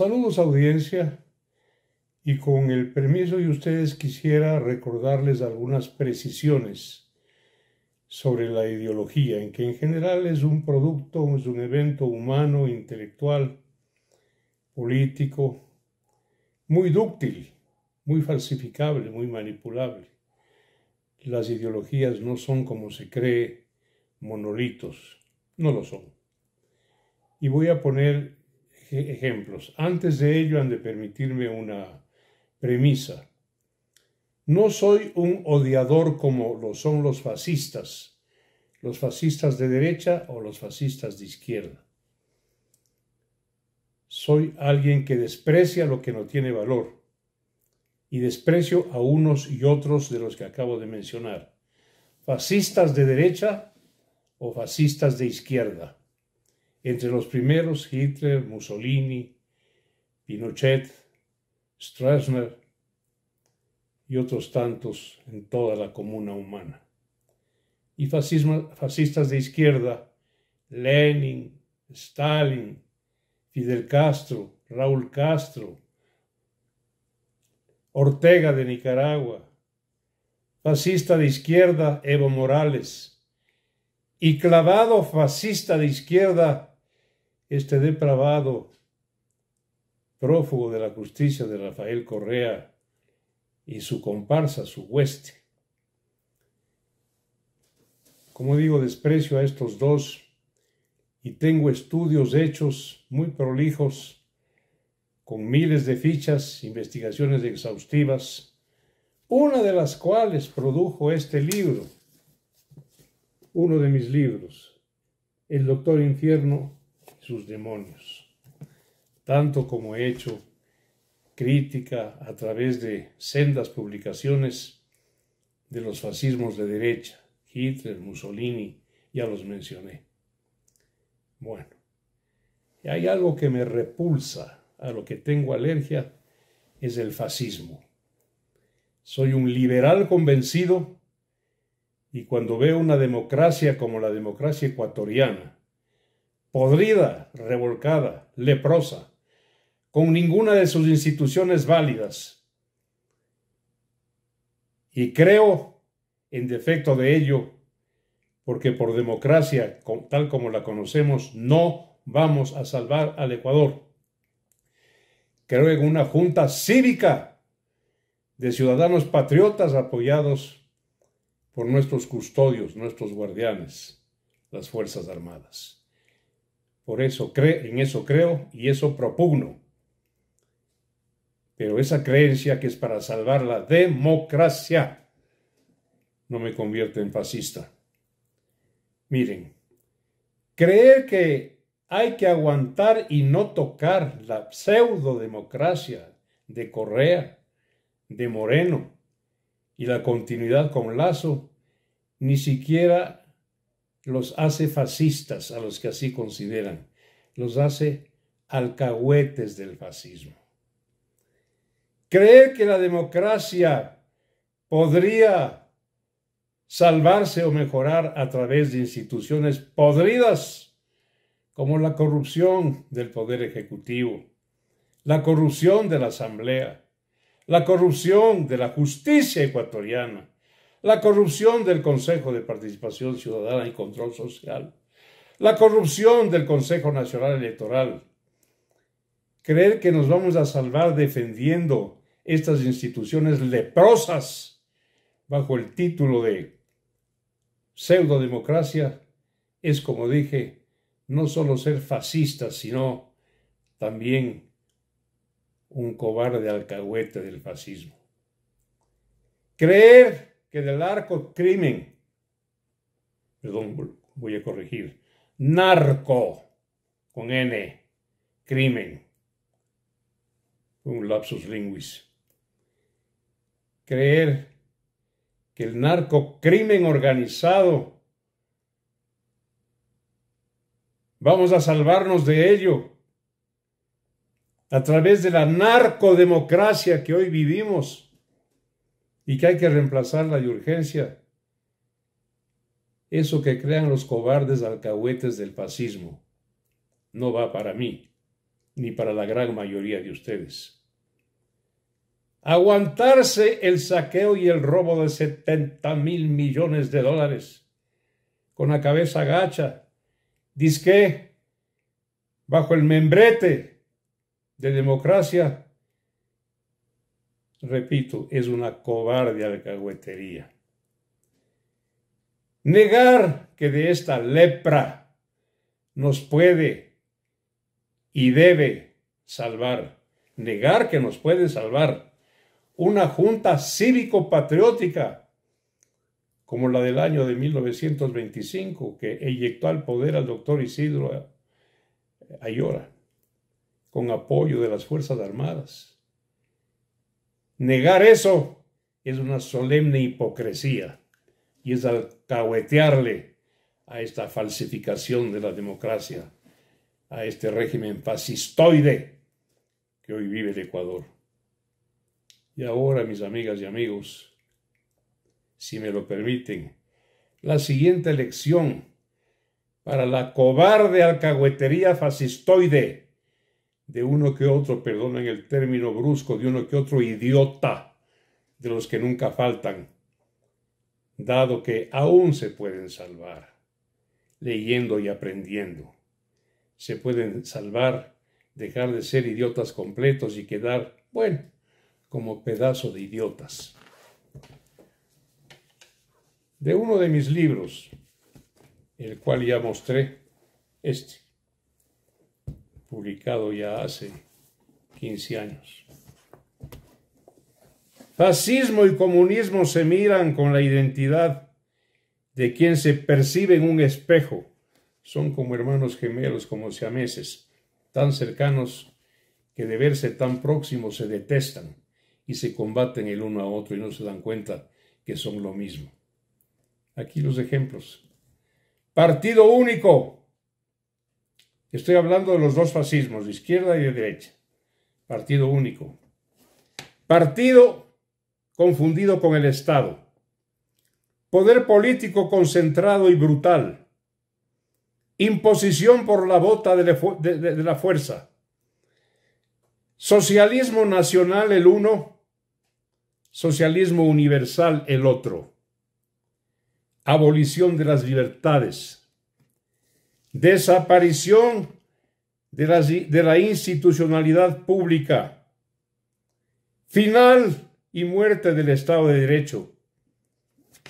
Saludos audiencia y con el permiso de ustedes quisiera recordarles algunas precisiones sobre la ideología, en que en general es un producto, es un evento humano, intelectual, político, muy dúctil, muy falsificable, muy manipulable. Las ideologías no son como se cree monolitos, no lo son. Y voy a poner e-, ejemplos. Antes de ello han de permitirme una premisa. No soy un odiador como lo son los fascistas, los fascistas de derecha o los fascistas de izquierda. Soy alguien que desprecia lo que no tiene valor y desprecio a unos y otros de los que acabo de mencionar, fascistas de derecha o fascistas de izquierda. Entre los primeros, Hitler, Mussolini, Pinochet, Stroessner y otros tantos en toda la comuna humana. Y fascistas de izquierda, Lenin, Stalin, Fidel Castro, Raúl Castro, Ortega de Nicaragua, fascista de izquierda, Evo Morales, y clavado fascista de izquierda, este depravado prófugo de la justicia de Rafael Correa y su comparsa, su hueste. Como digo, desprecio a estos dos y tengo estudios hechos muy prolijos, con miles de fichas, investigaciones exhaustivas, una de las cuales produjo este libro, uno de mis libros, El Doctor Infierno sus demonios. Tanto como he hecho crítica a través de sendas publicaciones de los fascismos de derecha, Hitler, Mussolini, ya los mencioné. Bueno, hay algo que me repulsa, a lo que tengo alergia, es el fascismo. Soy un liberal convencido y cuando veo una democracia como la democracia ecuatoriana, podrida, revolcada, leprosa, con ninguna de sus instituciones válidas. Y creo, en defecto de ello, porque por democracia, tal como la conocemos, no vamos a salvar al Ecuador. Creo en una junta cívica de ciudadanos patriotas apoyados por nuestros custodios, nuestros guardianes, las Fuerzas Armadas. Por eso en eso creo y eso propugno. Pero esa creencia que es para salvar la democracia no me convierte en fascista. Miren, creer que hay que aguantar y no tocar la democracia de Correa, de Moreno y la continuidad con Lazo, ni siquiera los hace fascistas a los que así consideran, los hace alcahuetes del fascismo. Creer que la democracia podría salvarse o mejorar a través de instituciones podridas como la corrupción del Poder Ejecutivo, la corrupción de la Asamblea, la corrupción de la justicia ecuatoriana, la corrupción del Consejo de Participación Ciudadana y Control Social, la corrupción del Consejo Nacional Electoral. Creer que nos vamos a salvar defendiendo estas instituciones leprosas bajo el título de pseudodemocracia es, como dije, no solo ser fascista, sino también un cobarde alcahuete del fascismo. Creer que del narco crimen, perdón, voy a corregir, narco con N, crimen, un lapsus linguis. Creer que el narco crimen organizado, vamos a salvarnos de ello a través de la narcodemocracia que hoy vivimos y que hay que reemplazarla de urgencia. Eso que crean los cobardes alcahuetes del fascismo no va para mí, ni para la gran mayoría de ustedes. Aguantarse el saqueo y el robo de 70 mil millones de dólares, con la cabeza gacha, disque, bajo el membrete de democracia repito, es una de alcahuetería. Negar que de esta lepra nos puede y debe salvar, negar que nos puede salvar una junta cívico-patriótica como la del año de 1925 que eyectó al poder al doctor Isidro Ayora con apoyo de las Fuerzas Armadas Negar eso es una solemne hipocresía y es alcahuetearle a esta falsificación de la democracia, a este régimen fascistoide que hoy vive el Ecuador. Y ahora, mis amigas y amigos, si me lo permiten, la siguiente elección para la cobarde alcahuetería fascistoide de uno que otro, perdonen el término brusco, de uno que otro idiota, de los que nunca faltan, dado que aún se pueden salvar, leyendo y aprendiendo. Se pueden salvar, dejar de ser idiotas completos y quedar, bueno, como pedazo de idiotas. De uno de mis libros, el cual ya mostré, este publicado ya hace 15 años. Fascismo y comunismo se miran con la identidad de quien se percibe en un espejo. Son como hermanos gemelos, como siameses, tan cercanos que de verse tan próximos se detestan y se combaten el uno a otro y no se dan cuenta que son lo mismo. Aquí los ejemplos. Partido único, Estoy hablando de los dos fascismos, de izquierda y de derecha. Partido único. Partido confundido con el Estado. Poder político concentrado y brutal. Imposición por la bota de, la fuerza. Socialismo nacional el uno, socialismo universal el otro. Abolición de las libertades desaparición de la, institucionalidad pública, final y muerte del Estado de Derecho,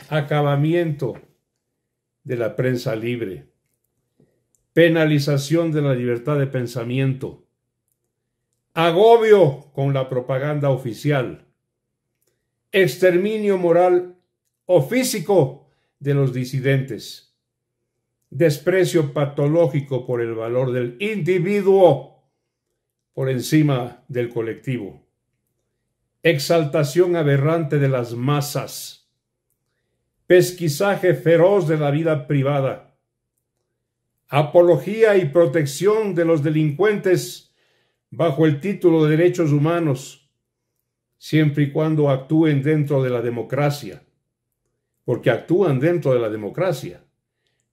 acabamiento de la prensa libre, penalización de la libertad de pensamiento, agobio con la propaganda oficial, exterminio moral o físico de los disidentes desprecio patológico por el valor del individuo por encima del colectivo, exaltación aberrante de las masas, pesquisaje feroz de la vida privada, apología y protección de los delincuentes bajo el título de derechos humanos, siempre y cuando actúen dentro de la democracia, porque actúan dentro de la democracia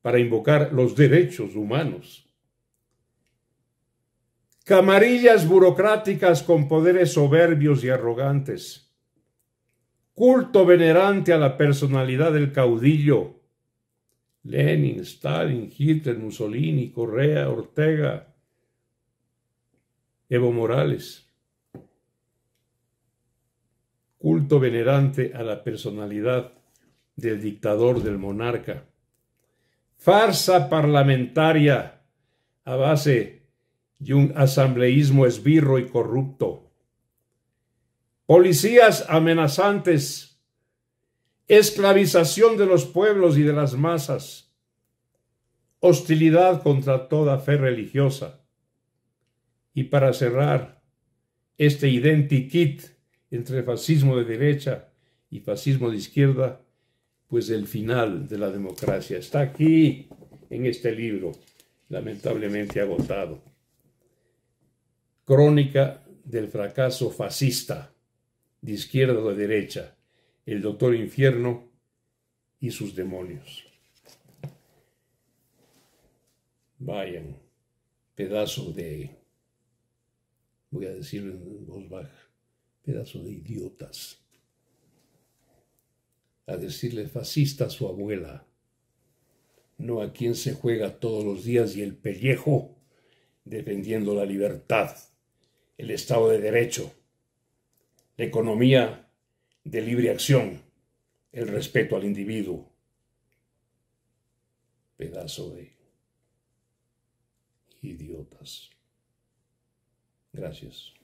para invocar los derechos humanos. Camarillas burocráticas con poderes soberbios y arrogantes. Culto venerante a la personalidad del caudillo. Lenin, Stalin, Hitler, Mussolini, Correa, Ortega, Evo Morales. Culto venerante a la personalidad del dictador, del monarca farsa parlamentaria a base de un asambleísmo esbirro y corrupto. Policías amenazantes, esclavización de los pueblos y de las masas, hostilidad contra toda fe religiosa. Y para cerrar, este identikit entre fascismo de derecha y fascismo de izquierda pues el final de la democracia. Está aquí en este libro, lamentablemente agotado. Crónica del fracaso fascista, de izquierda o de derecha, el doctor infierno y sus demonios. Vayan, pedazo de, voy a decirlo en voz baja, pedazo de idiotas a decirle fascista a su abuela, no a quien se juega todos los días y el pellejo defendiendo la libertad, el Estado de Derecho, la economía de libre acción, el respeto al individuo. Pedazo de idiotas. Gracias.